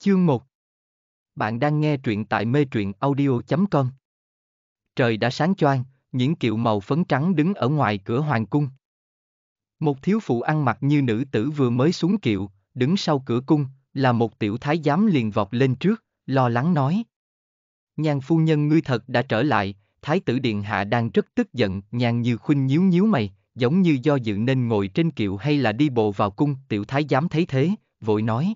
Chương 1 Bạn đang nghe truyện tại mê truyện audio.com Trời đã sáng choang, những kiệu màu phấn trắng đứng ở ngoài cửa hoàng cung. Một thiếu phụ ăn mặc như nữ tử vừa mới xuống kiệu, đứng sau cửa cung, là một tiểu thái giám liền vọt lên trước, lo lắng nói. Nhàn phu nhân ngươi thật đã trở lại, thái tử điện hạ đang rất tức giận, nhàn như khuynh nhíu nhíu mày, giống như do dự nên ngồi trên kiệu hay là đi bộ vào cung, tiểu thái giám thấy thế, vội nói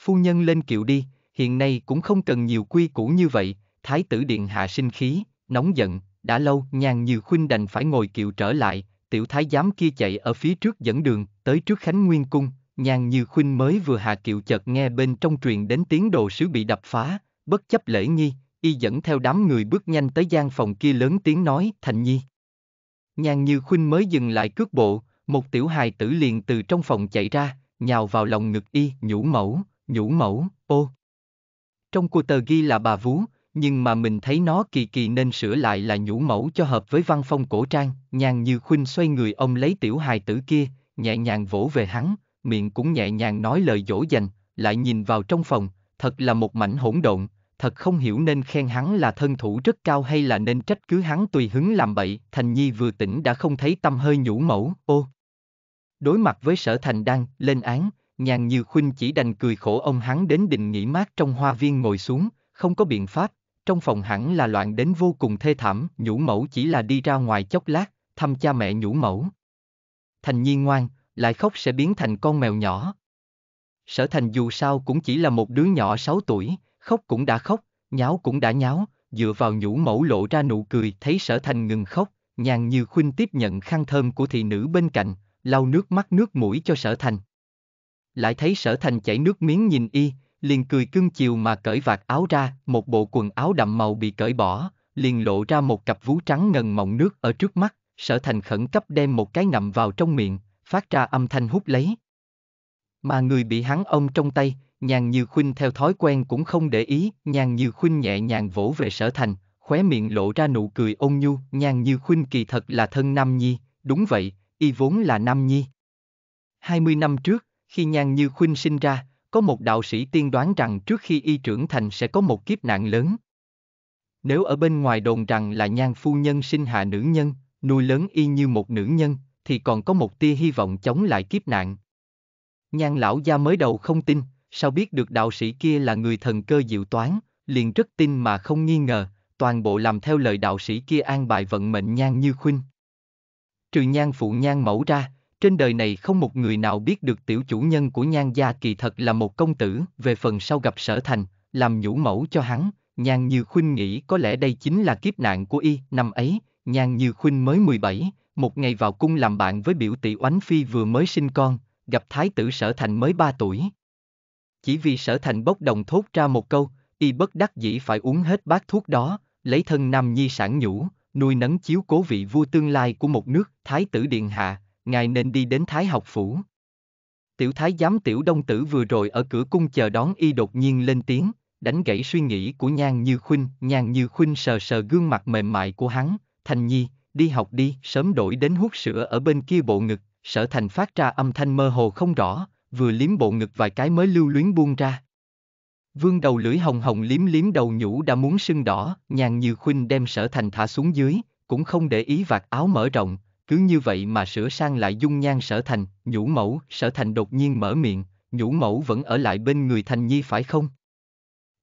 phu nhân lên kiệu đi, hiện nay cũng không cần nhiều quy củ như vậy, thái tử điện hạ sinh khí, nóng giận, đã lâu nhàn như khuynh đành phải ngồi kiệu trở lại, tiểu thái giám kia chạy ở phía trước dẫn đường, tới trước Khánh Nguyên Cung, nhàn như khuynh mới vừa hạ kiệu chợt nghe bên trong truyền đến tiếng đồ sứ bị đập phá, bất chấp lễ nghi, y dẫn theo đám người bước nhanh tới gian phòng kia lớn tiếng nói, thành nhi. Nhàn như khuynh mới dừng lại cước bộ, một tiểu hài tử liền từ trong phòng chạy ra, nhào vào lòng ngực y, nhũ mẫu, nhũ mẫu, ô. Trong cô tờ ghi là bà vú, nhưng mà mình thấy nó kỳ kỳ nên sửa lại là nhũ mẫu cho hợp với văn phong cổ trang, nhàn như khuynh xoay người ông lấy tiểu hài tử kia, nhẹ nhàng vỗ về hắn, miệng cũng nhẹ nhàng nói lời dỗ dành, lại nhìn vào trong phòng, thật là một mảnh hỗn độn, thật không hiểu nên khen hắn là thân thủ rất cao hay là nên trách cứ hắn tùy hứng làm bậy, Thành Nhi vừa tỉnh đã không thấy tâm hơi nhũ mẫu, ô. Đối mặt với sở thành đang lên án, nhàn như khuynh chỉ đành cười khổ ông hắn đến định nghỉ mát trong hoa viên ngồi xuống, không có biện pháp, trong phòng hẳn là loạn đến vô cùng thê thảm, nhũ mẫu chỉ là đi ra ngoài chốc lát, thăm cha mẹ nhũ mẫu. Thành Nhi ngoan, lại khóc sẽ biến thành con mèo nhỏ. Sở thành dù sao cũng chỉ là một đứa nhỏ 6 tuổi, khóc cũng đã khóc, nháo cũng đã nháo, dựa vào nhũ mẫu lộ ra nụ cười thấy sở thành ngừng khóc, nhàn như khuynh tiếp nhận khăn thơm của thị nữ bên cạnh, lau nước mắt nước mũi cho sở thành lại thấy sở thành chảy nước miếng nhìn y, liền cười cưng chiều mà cởi vạt áo ra, một bộ quần áo đậm màu bị cởi bỏ, liền lộ ra một cặp vú trắng ngần mọng nước ở trước mắt, sở thành khẩn cấp đem một cái ngậm vào trong miệng, phát ra âm thanh hút lấy. Mà người bị hắn ôm trong tay, nhàn như khuynh theo thói quen cũng không để ý, nhàn như khuynh nhẹ nhàng vỗ về sở thành, khóe miệng lộ ra nụ cười ôn nhu, nhàn như khuynh kỳ thật là thân Nam Nhi, đúng vậy, y vốn là Nam Nhi. 20 năm trước, khi Nhan Như Khuynh sinh ra, có một đạo sĩ tiên đoán rằng trước khi y trưởng thành sẽ có một kiếp nạn lớn. Nếu ở bên ngoài đồn rằng là Nhan phu nhân sinh hạ nữ nhân, nuôi lớn y như một nữ nhân, thì còn có một tia hy vọng chống lại kiếp nạn. Nhan lão gia mới đầu không tin, sao biết được đạo sĩ kia là người thần cơ diệu toán, liền rất tin mà không nghi ngờ, toàn bộ làm theo lời đạo sĩ kia an bài vận mệnh Nhan Như Khuynh. Trừ Nhan phụ Nhan mẫu ra, trên đời này không một người nào biết được tiểu chủ nhân của nhan gia kỳ thật là một công tử, về phần sau gặp sở thành, làm nhũ mẫu cho hắn, nhan như khuynh nghĩ có lẽ đây chính là kiếp nạn của y, năm ấy, nhan như khuynh mới 17, một ngày vào cung làm bạn với biểu tỷ oánh phi vừa mới sinh con, gặp thái tử sở thành mới 3 tuổi. Chỉ vì sở thành bốc đồng thốt ra một câu, y bất đắc dĩ phải uống hết bát thuốc đó, lấy thân nam nhi sản nhũ, nuôi nấng chiếu cố vị vua tương lai của một nước, thái tử điện hạ, ngài nên đi đến Thái học phủ. Tiểu thái giám tiểu đông tử vừa rồi ở cửa cung chờ đón y đột nhiên lên tiếng, đánh gãy suy nghĩ của nhan như khuynh, nhan như khuynh sờ sờ gương mặt mềm mại của hắn, thành nhi, đi học đi, sớm đổi đến hút sữa ở bên kia bộ ngực, sở thành phát ra âm thanh mơ hồ không rõ, vừa liếm bộ ngực vài cái mới lưu luyến buông ra. Vương đầu lưỡi hồng hồng liếm liếm đầu nhũ đã muốn sưng đỏ, nhàn như khuynh đem sở thành thả xuống dưới, cũng không để ý vạt áo mở rộng, cứ như vậy mà sửa sang lại dung nhan sở thành, nhũ mẫu, sở thành đột nhiên mở miệng, nhũ mẫu vẫn ở lại bên người thành nhi phải không?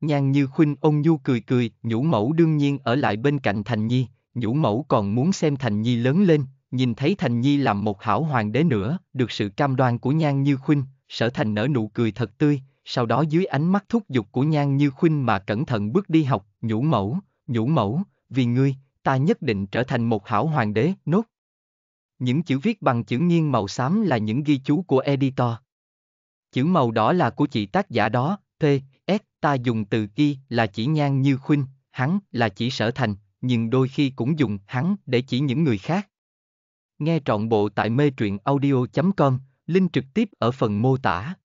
Nhan như khuynh ông nhu cười cười, nhũ mẫu đương nhiên ở lại bên cạnh thành nhi, nhũ mẫu còn muốn xem thành nhi lớn lên, nhìn thấy thành nhi làm một hảo hoàng đế nữa, được sự cam đoan của nhan như khuynh, sở thành nở nụ cười thật tươi, sau đó dưới ánh mắt thúc giục của nhan như khuynh mà cẩn thận bước đi học, nhũ mẫu, nhũ mẫu, vì ngươi, ta nhất định trở thành một hảo hoàng đế, nốt. Những chữ viết bằng chữ nghiêng màu xám là những ghi chú của editor. Chữ màu đỏ là của chị tác giả đó, T, S, ta dùng từ y là chỉ nhan như khuynh, hắn là chỉ sở thành, nhưng đôi khi cũng dùng hắn để chỉ những người khác. Nghe trọn bộ tại mê truyện audio.com, link trực tiếp ở phần mô tả.